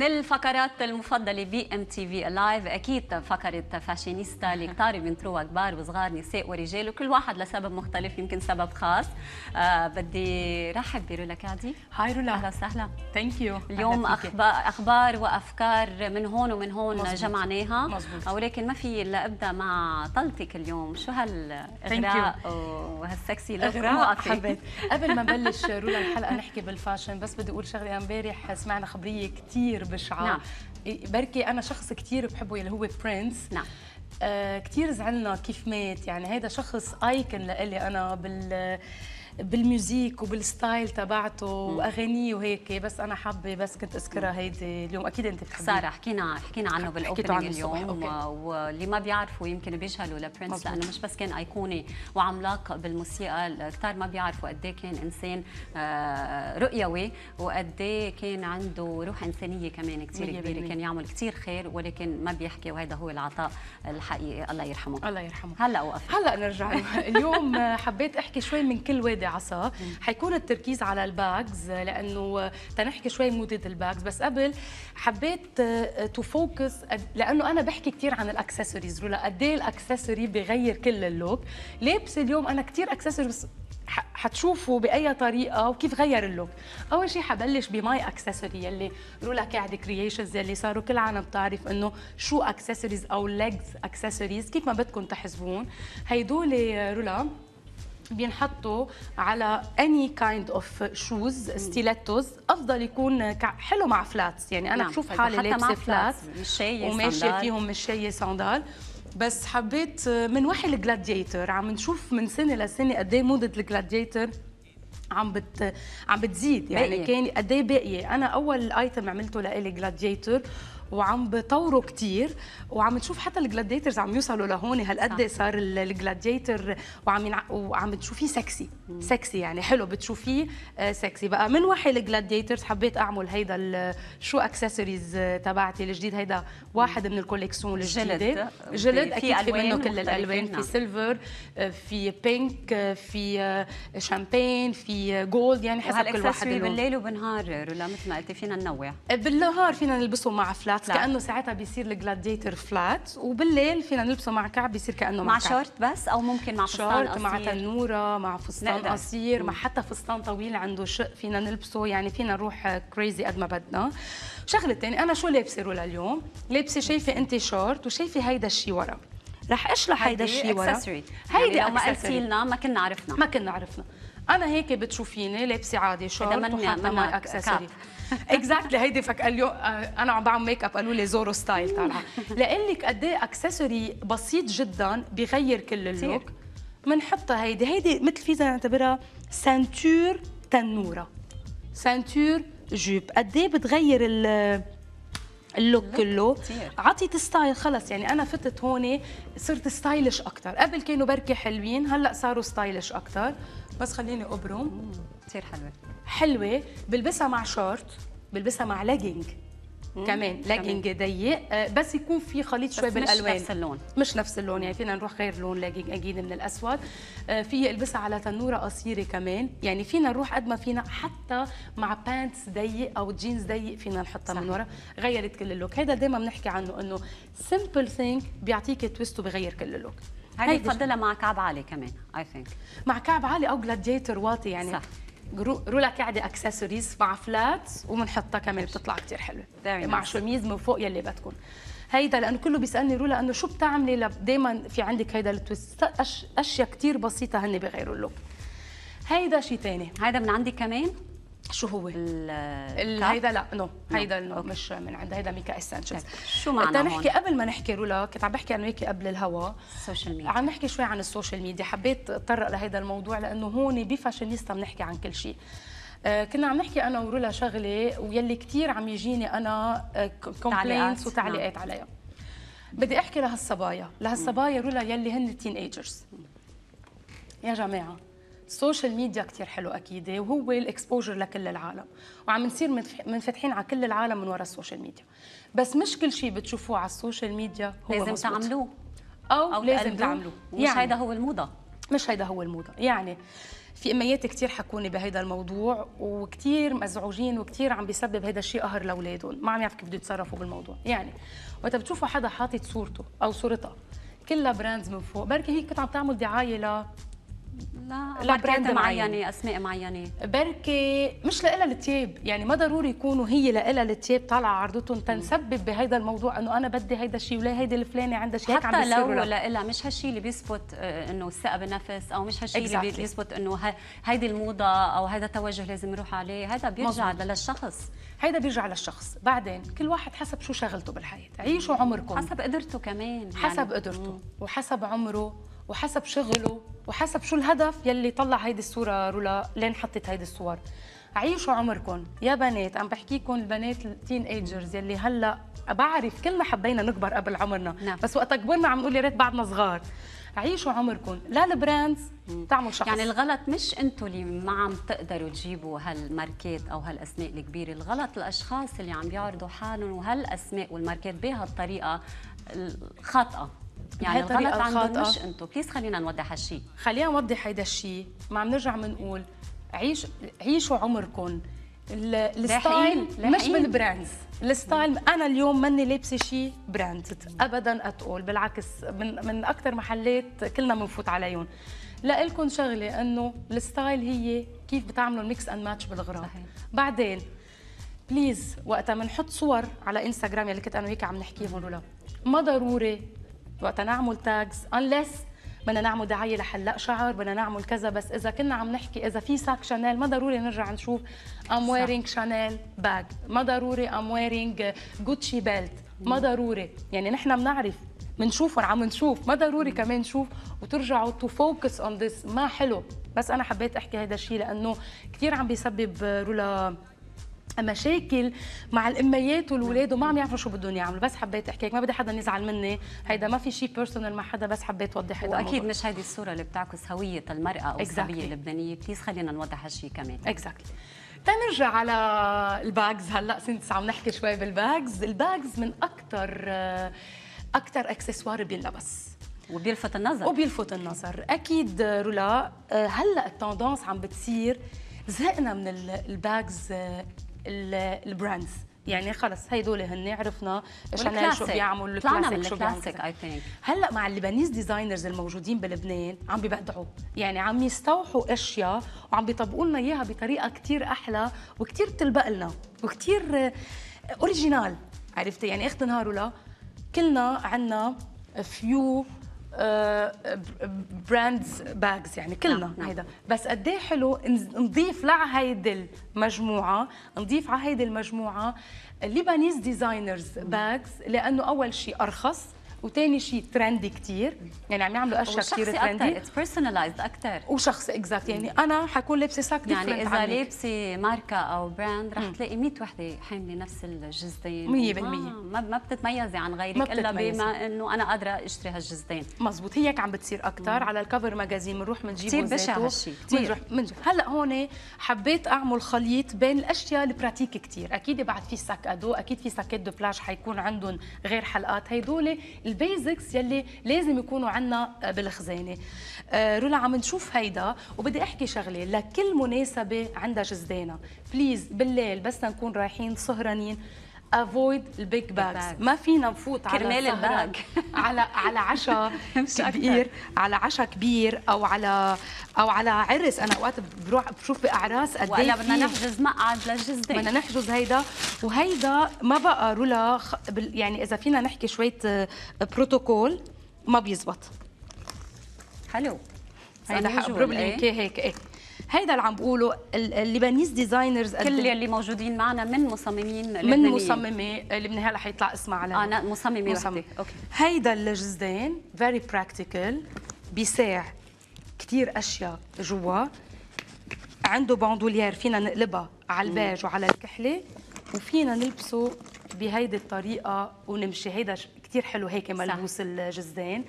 من الفقرات المفضله بي ام تي في لايف اكيد فقره فاشينيستا اللي كتار بينطروها كبار وصغار نساء ورجال وكل واحد لسبب مختلف يمكن سبب خاص آه بدي رحب برولا كادي هاي رولا اهلا وسهلا ثانك يو اليوم اخبار اخبار وافكار من هون ومن هون مزبوط. جمعناها مزبوط. آه، ولكن ما في الا ابدا مع طلتك اليوم شو هالاغراء وهالسكسي اغراء حبيت قبل ما نبلش رولا الحلقه نحكي بالفاشن بس بدي اقول شغله امبارح سمعنا خبريه كثير بشعه نعم. بركي انا شخص كثير بحبه اللي هو برنس نعم آه كثير زعلنا كيف مات يعني هذا شخص ايكون لإلي انا بال بالميوزيك وبالستايل تبعته واغانيه وهيك بس انا حابه بس كنت اذكرها هيدي اليوم اكيد انت بتحبيها ساره حكينا حكينا عنه بالاوبننج اليوم واللي ما بيعرفوا يمكن بيجهلوا لبرنس لانه مش بس كان ايقوني وعملاق بالموسيقى كثار ما بيعرفوا قد إيه كان انسان آه، رؤيوي وقد إيه كان عنده روح انسانيه كمان كثير كبيره كان يعمل كثير خير ولكن ما بيحكي وهذا هو العطاء الحقيقي الله يرحمه الله يرحمه هلا وقف هلا نرجع اليوم حبيت احكي شوي من كل واد زياده عصا حيكون التركيز على الباجز لانه تنحكي شوي موضه الباجز بس قبل حبيت تو آه، فوكس آه، لانه انا بحكي كثير عن الاكسسوارز رولا قد ايه الاكسسوري بغير كل اللوك لابسه اليوم انا كثير اكسسوارز حتشوفوا باي طريقه وكيف غير اللوك اول شيء حبلش بماي اكسسوري يلي رولا قاعده كرييشنز يلي صاروا كل عالم بتعرف انه شو اكسسوارز او ليجز اكسسوارز كيف ما بدكم تحسبون هيدول آه، رولا بينحطوا على اني كايند اوف شوز ستيلتوز افضل يكون حلو مع فلاتس يعني انا نعم. بشوف حالي لابسه فلات وماشيه فيهم مش شايه صندال بس حبيت من وحي الجلاديتر عم نشوف من سنه لسنه قد ايه موضه الجلاديتر عم بت عم بتزيد يعني كان قد ايه باقيه انا اول ايتم عملته لإلي جلاديتر وعم بطوروا كثير وعم نشوف حتى الجلاديترز عم يوصلوا لهون هالقد صار الجلاديتر وعم ينع... وعم تشوفيه سكسي مم. سكسي يعني حلو بتشوفيه سكسي آه، بقى من وحي الجلاديترز حبيت اعمل هيدا شو اكسسوارز آه، تبعتي الجديد هيدا واحد من الكوليكسيون الجديده آه، جلد اكيد في منه كل الالوان في سيلفر نعم. في بينك في شامبين في جولد يعني حسب كل واحد بالليل وبالنهار رولا مثل ما قلتي فينا ننوع بالنهار فينا نلبسه مع فلاش فلات لا. كانه ساعتها بيصير الجلاديتر فلات وبالليل فينا نلبسه مع كعب بيصير كانه مع, مع شورت بس او ممكن مع فستان قصير مع تنوره مع فستان نقدر. قصير مع حتى فستان طويل عنده شق فينا نلبسه يعني فينا نروح كريزي قد ما بدنا شغله ثانيه انا شو لابسه رولا اليوم لابسه شايفه انت شورت وشايفه هيدا الشيء ورا رح اشرح هيدا الشيء ورا هيدي يعني لو ما قلتي لنا ما كنا عرفنا ما كنا عرفنا انا هيك بتشوفيني لابسه عادي شورت وحاطه معي اكسسوري اكزاكتلي هيدي فك قال آه، انا عم بعمل ميك اب قالوا لي زورو ستايل طالعه لاقول لك قد ايه اكسسوري بسيط جدا بغير كل اللوك بنحطها هيدي هيدي مثل فيزا نعتبرها سانتور تنوره سانتور جوب قد ايه بتغير اللوك كله عطيت ستايل خلص يعني انا فتت هون صرت ستايلش اكثر قبل كانوا بركي حلوين هلا صاروا ستايلش اكثر بس خليني ابرم كثير حلوه حلوه بلبسها مع شورت بلبسها مع ليجينج كمان لاجينج ضيق آه، بس يكون في خليط شويه بالالوان مش نفس اللون مش نفس اللون يعني فينا نروح غير لون لاجينج اكيد من الاسود آه، في البسها على تنوره قصيره كمان يعني فينا نروح قد ما فينا حتى مع بانتس ضيق او جينز ضيق فينا نحطها من ورا غيرت كل اللوك هذا دائما بنحكي عنه انه سمبل ثينك بيعطيك تويست وبغير كل اللوك هاي بفضلها مع كعب عالي كمان اي ثينك مع كعب عالي او جلاديتور واطي يعني صح. رولا قاعده اكسسوارز مع فلات وبنحطها كمان بتطلع كثير حلوه مع شوميز من فوق يلي بدكم هيدا لانه كله بيسالني رولا انه شو بتعملي دائما في عندك هيدا التويست اشياء كثير بسيطه هن بغيروا اللوك هيدا شيء ثاني هيدا من عندي كمان شو هو؟ هيدا لا نو no. هيدا no. مش من عند هيدا ميكا اسنشلز طيب، شو معنى نحكي قبل ما نحكي رولا كنت عم بحكي انا وياكي قبل الهوا السوشيال ميديا عم نحكي شوي عن السوشيال ميديا حبيت اتطرق لهيدا الموضوع لانه هون بفاشينيستا بنحكي عن كل شيء آه، كنا عم نحكي انا ورولا شغله ويلي كثير عم يجيني انا آه، كومبلينتس وتعليقات نعم. عليها بدي احكي لهالصبايا لهالصبايا رولا يلي هن تين ايجرز يا جماعه السوشيال ميديا كثير حلو اكيد وهو الاكسبوجر لكل العالم وعم نصير منفتحين على كل العالم من وراء السوشيال ميديا بس مش كل شيء بتشوفوه على السوشيال ميديا هو لازم مزبوط. تعملوه او, أو لازم تعملوه مش يعني هيدا هو الموضه مش هيدا هو الموضه يعني في اميات كثير حكوني بهيدا الموضوع وكثير مزعوجين وكثير عم بيسبب هذا الشيء قهر لاولادهم ما عم يعرف كيف بده يتصرفوا بالموضوع يعني وقت بتشوفوا حدا حاطط صورته او صورتها كلها براندز من فوق بركي هي كنت عم تعمل دعايه لا براند معينه اسماء معينه بركي مش لإلها التياب يعني ما ضروري يكونوا هي لإلها التياب طالعه عرضتهم تنسبب بهذا الموضوع انه انا بدي هيدا الشيء ولا هيدي الفلانه عندها شيء هيك عم لو لإلها مش هالشيء اللي بيثبت آه، انه الثقه بالنفس او مش هالشيء exactly. اللي بيثبت انه هيدي الموضه او هذا التوجه لازم يروح عليه هذا بيرجع للشخص هيدا بيرجع للشخص بعدين كل واحد حسب شو شغلته بالحياه عيشوا عمركم حسب قدرته كمان حسب يعني. قدرته وحسب عمره وحسب شغله وحسب شو الهدف يلي طلع هيدي الصوره رولا لين حطت هيدي الصور عيشوا عمركم يا بنات عم بحكيكم البنات التين ايجرز يلي هلا بعرف كلنا حبينا نكبر قبل عمرنا نعم. بس وقت كبرنا عم نقول يا ريت بعدنا صغار عيشوا عمركم لا البراندز تعمل شخص يعني الغلط مش انتم اللي ما عم تقدروا تجيبوا هالماركات او هالاسماء الكبيره الغلط الاشخاص اللي عم بيعرضوا حالهم وهالاسماء والماركات بهالطريقه الخاطئه يعني الغلط عندهم مش انتم بليز خلينا نوضح هالشيء خلينا نوضح هيدا الشيء ما عم نرجع بنقول عيش عيشوا عمركم الستايل مش بالبراندز الستايل انا اليوم ماني لابسه شيء براند ابدا اتقول بالعكس من من اكثر محلات كلنا بنفوت عليهم لكم شغله انه الستايل هي كيف بتعملوا ميكس اند ماتش بالغراض بعدين بليز وقتها بنحط صور على انستغرام يلي كنت انا وياك عم نحكيهم لولا ما ضروري وقت نعمل تاجز unless بدنا نعمل دعايه لحلاق شعر بدنا نعمل كذا بس اذا كنا عم نحكي اذا في ساك شانيل ما ضروري نرجع نشوف ام ويرينج شانيل باج ما ضروري ام ويرينج جوتشي بيلت ما ضروري يعني نحن بنعرف بنشوفهم عم نشوف ما ضروري كمان نشوف وترجعوا تو فوكس اون ذس ما حلو بس انا حبيت احكي هذا الشيء لانه كثير عم بيسبب رولا مشاكل مع الاميات والولاد وما عم يعرفوا شو بدهم يعملوا بس حبيت احكي ما بدي حدا يزعل مني هيدا ما في شيء بيرسونال مع حدا بس حبيت اوضح هذا اكيد مش هيدي الصوره اللي بتعكس هويه المراه او exactly. الصبيه اللبنانيه بليز خلينا نوضح هالشيء كمان اكزاكتلي exactly. تنرجع على الباجز هلا سنتس عم نحكي شوي بالباجز الباجز من اكثر اكثر اكسسوار بينلبس وبيلفت النظر وبيلفت النظر اكيد رولا هلا التوندونس عم بتصير زهقنا من الباجز البراندز يعني خلص هدول هن عرفنا شانيل شو بيعمل الكلاسيك شو الكلاسيك اي ثينك هلا مع اللبنانيز ديزاينرز الموجودين بلبنان عم ببدعوا يعني عم يستوحوا اشياء وعم بيطبقوا لنا اياها بطريقه كثير احلى وكثير بتلبق لنا وكثير اوريجينال عرفتي يعني اخت نهار ولا كلنا عندنا فيو براندز باجز يعني كلنا نعم،, نعم. هيدا بس قد ايه حلو نضيف لهيدي المجموعه نضيف على هيدي المجموعه ليبانيز ديزاينرز باجز لانه اول شيء ارخص وثاني شيء ترندي كثير يعني عم يعملوا اشياء كثير ترندي اتس بيرسونلايزد اكثر وشخص اكزاكت يعني انا حكون لابسه ساك يعني اذا لابسه ماركه او براند رح تلاقي 100 وحده حامله نفس الجزدين 100% ما ما بتتميزي عن غيرك الا بما انه انا قادره اشتري هالجزدين مزبوط هيك عم بتصير اكثر على الكفر ماجازين بنروح بنجيب كثير بشع هالشيء كثير هلا هون حبيت اعمل خليط بين الاشياء البراتيك كثير اكيد بعد في ساك ادو اكيد في ساكيت دو بلاج حيكون عندهم غير حلقات هدول البيزكس يلي لازم يكونوا عندنا آه، بالخزانه آه، رولا عم نشوف هيدا وبدي احكي شغله لكل مناسبه عندها جزدانه بليز بالليل بس نكون رايحين سهرانين افويد البيج باجز ما فينا نفوت على كرمال الباج على على عشاء كبير على عشاء كبير او على او على عرس انا اوقات بروح بشوف باعراس قد ايه بدنا نحجز مقعد للجزدين بدنا نحجز هيدا وهيدا ما بقى رولا يعني اذا فينا نحكي شويه آه، بروتوكول ما بيزبط حلو هيدا حقبرب لك هيك ايه هيدا اللي عم بقوله اللبنانيز ديزاينرز كل اللي إيه؟ موجودين معنا من مصممين من مصممي لبنان هلا حيطلع اسمها على انا آه، نعم، مصممه مصمم. اوكي هيدا الجزدان فيري براكتيكال بيساع كثير اشياء جوا عنده باندولير فينا نقلبها على الباج وعلى الكحله وفينا نلبسه بهيدي الطريقه ونمشي هيدا كثير حلو هيك ملبوس الجزدان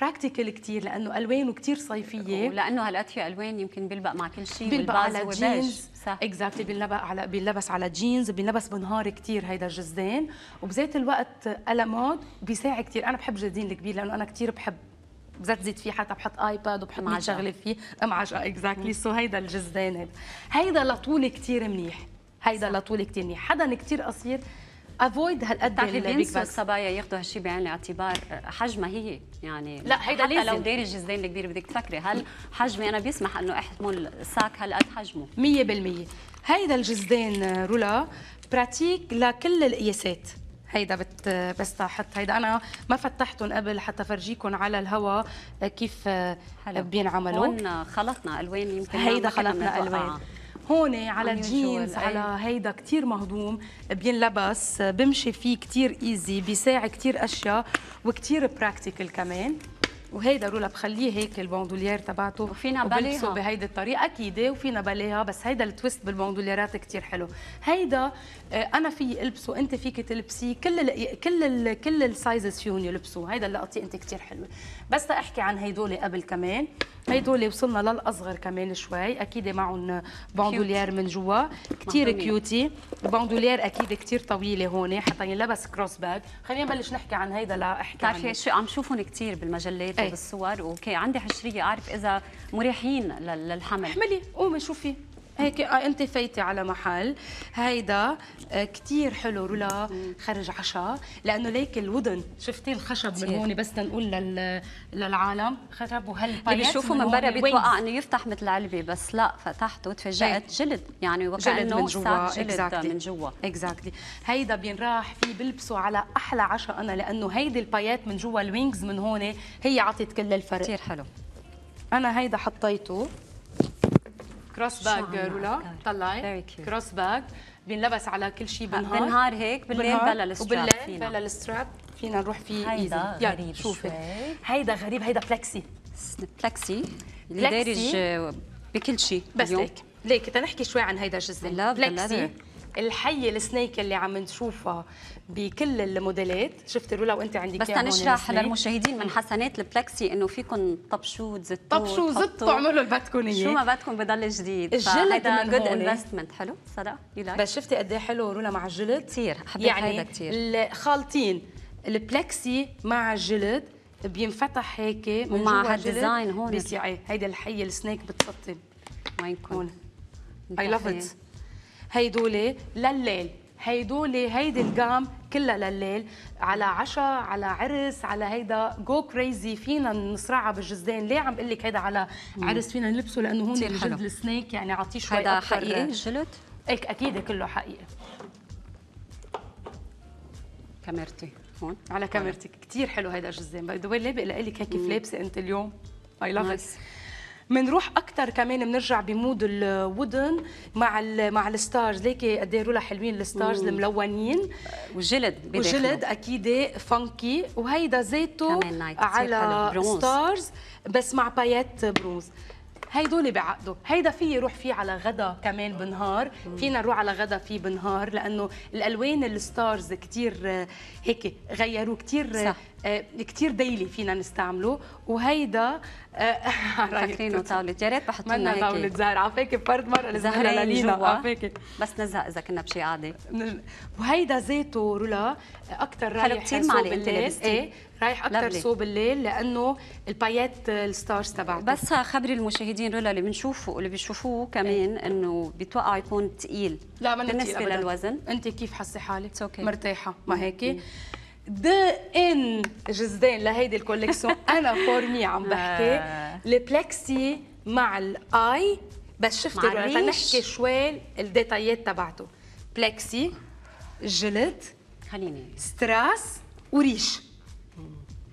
براكتيكال كثير لانه الوانه كثير صيفيه ولانه هالقد في الوان يمكن بيلبق مع كل شيء بيلبق على جينز اكزاكتلي بيلبق على بيلبس على جينز بيلبس بنهار كثير هيدا الجزدان وبذات الوقت ألمود بيساعد كثير انا بحب جزدين الكبير لانه انا كثير بحب بزتزت فيه حتى بحط ايباد وبحط مع شغله فيه عجقه اكزاكتلي سو هيدا الجزدان هيدا لطول كثير منيح هيدا لطول كثير منيح حدا كثير قصير افويد هالقد بتعرفي بينسوا الصبايا ياخذوا هالشيء بعين يعني الاعتبار حجمها هي يعني لا هيدا حتى لازم. لو داري الجزدان الكبير بدك تفكري هل حجمي انا بيسمح انه احمل ساك هالقد حجمه 100% هيدا الجزدان رولا براتيك لكل القياسات هيدا بت بس تحط هيدا انا ما فتحتهم قبل حتى فرجيكم على الهوا كيف حلو. بينعملوا هون خلطنا الوان يمكن هيدا خلطنا الوان هون على الجينز على أيوة. هيدا كتير مهضوم بينلبس بمشي فيه كتير ايزي بيساعد كتير اشياء وكتير براكتيكال كمان وهيدا رولا بخليه هيك البوندوليير تبعته وفينا بلاها بهيدي الطريقه اكيد وفينا بلاها بس هيدا التويست بالبوندوليرات كثير حلو هيدا آه، انا في البسه انت فيك تلبسيه كل ال كل ال كل السايزز فيهم يلبسوه هيدا اللقطه انت كثير حلوه بس احكي عن هيدول قبل كمان هيدول وصلنا للاصغر كمان شوي اكيد معهم بوندولير من جوا كثير كيوتي البوندولير اكيد كثير طويله هون حتى ينلبس كروس باك خلينا نبلش نحكي عن هيدا لاحكي بتعرفي شو عم شوفهم كثير بالمجلات بالصور وكي عندي حشريه اعرف اذا مريحين للحمل احملي قومي شوفي هيك آه، انت فايتي على محل هيدا آه، كثير حلو رولا خرج عشاء لانه ليك الودن شفتي الخشب من هون بس تنقول لل... للعالم خرب وهالبايت اللي بيشوفوا من برا بيتوقع انه يفتح مثل علبه بس لا فتحته تفاجات إيه. جلد يعني وكانه من جوا اكزاكتلي من جوا اكزاكتلي هيدا بينراح فيه بلبسه على احلى عشاء انا لانه هيدي البايات من جوا الوينجز من هون هي عطت كل الفرق كثير حلو انا هيدا حطيته كروس باك رولا طلعي كروس باك بينلبس على كل شيء بالنهار بالنهار هيك بالليل بلا الستراب وبالليل بلا الستراب فينا نروح فيه هيدا ايزي غريب شوفي هيدا غريب هيدا بلكسي بلكسي اللي دارج بكل شيء بس هيك ليك تنحكي شوي عن هيدا الجزء بلكسي الحيه السنيك اللي عم نشوفها بكل الموديلات شفت رولا وانت عندك بس نشرح للمشاهدين من حسنات البلكسي انه فيكم تبشوه زتوه تبشوه زتوا اعملوا اللي بدكم اياه شو ما بدكم بضل جديد الجلد من جود انفستمنت حلو صدق بس شفتي قد ايه حلو رولا مع الجلد كثير حبيت يعني هيدا كثير خالطين البلكسي مع الجلد بينفتح هيك ومع هالديزاين هون بيسيعي هيدي الحيه السنيك بتفطم وينكم هون اي لاف ات هيدول لليل هيدولي هيدي القام كلها لليل على عشاء على عرس على هيدا جو كريزي فينا نصرعها بالجزدان ليه عم بقول لك هيدا على عرس فينا نلبسه لانه هون الجلد السنيك يعني اعطيه شوي هذا حقيقي الجلد؟ ايك اكيد كله حقيقي كاميرتي هون على كاميرتك كثير حلو هيدا الجزدان باي ذا ليه بقلق لك هيك لابسه انت اليوم اي لاف بنروح اكثر كمان بنرجع بمود الودن مع الـ مع الستارز ليكي قد ايه حلوين الستارز الملونين وجلد والجلد وجلد اكيد فانكي وهيدا زيته على ستارز بس مع بايات برونز هيدول بعقده هيدا في يروح فيه على غدا كمان بنهار فينا نروح على غدا فيه بنهار لانه الالوان الستارز كثير آه، هيك غيروه كثير كثير ديلي فينا نستعمله وهيدا آه، فاكرينه طاولة يا ريت بحطوا لنا هيك طاولة زهر عفاكي فرد مرة زهرين لينا عفاكي بس نزهق إذا كنا بشي قاعدة وهيدا زيته رولا آه، أكثر رايح حلو كثير معلقة ايه رايح اكثر صوب الليل لانه البايات الستارز تبعته بس خبري المشاهدين رولا اللي بنشوفه اللي بيشوفوه كمان إيه. انه بيتوقع يكون ثقيل لا ما بالنسبه للوزن انت كيف حاسه حالك okay. مرتاحه ما mm-hmm. هيك ان جزدان لهيدي الكوليكسيون انا فور مي عم بحكي البلكسي مع الاي بس شفتي نحكي شوي الديتايات تبعته بلكسي جلد خليني ستراس وريش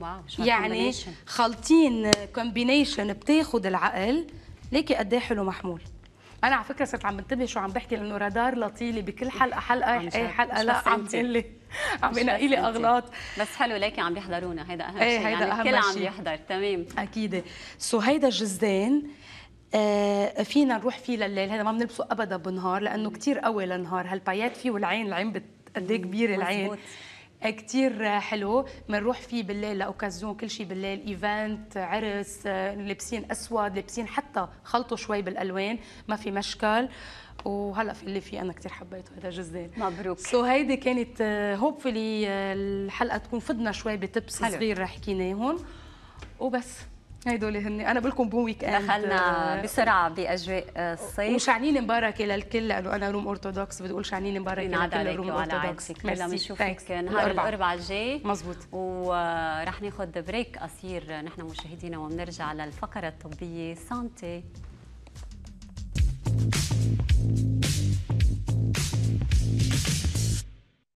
واو يعني خالطين كومبينيشن بتاخد العقل ليكي قد ايه حلو محمول انا على فكره صرت عم بنتبه شو عم بحكي لانه رادار لطيلي بكل حلقه حلقه اي حلقه لا عم تقلي عم ينقي لي اغلاط بس حلو ليكي عم بيحضرونا هيدا اهم إيه، شيء يعني هيدا يعني الكل عم يحضر تمام اكيد سو هيدا الجزدان آه فينا نروح فيه لليل هذا ما بنلبسه ابدا بالنهار لانه كثير قوي للنهار هالبايات فيه والعين العين قد ايه كبيره العين كتير حلو بنروح فيه بالليل لاوكازيون كل شيء بالليل ايفنت عرس لابسين اسود لابسين حتى خلطوا شوي بالالوان ما في مشكل وهلا في اللي فيه انا كثير حبيته هذا جزء مبروك سو so, هيدي كانت هوبفلي الحلقه تكون فدنا شوي بتبس صغير رح حكيناهم وبس هيدول هن انا بقول لكم بون ويك اند دخلنا آه، بسرعه باجواء آه، الصيف وشعنين مباركه للكل لانه انا روم اورثودوكس بدي اقول شعنين مباركه للكل روم اورتودوكس كلها بنشوفك نهار الاربعاء الجاي مزبوط ورح ناخذ بريك قصير نحن مشاهدينا وبنرجع للفقره الطبيه سانتي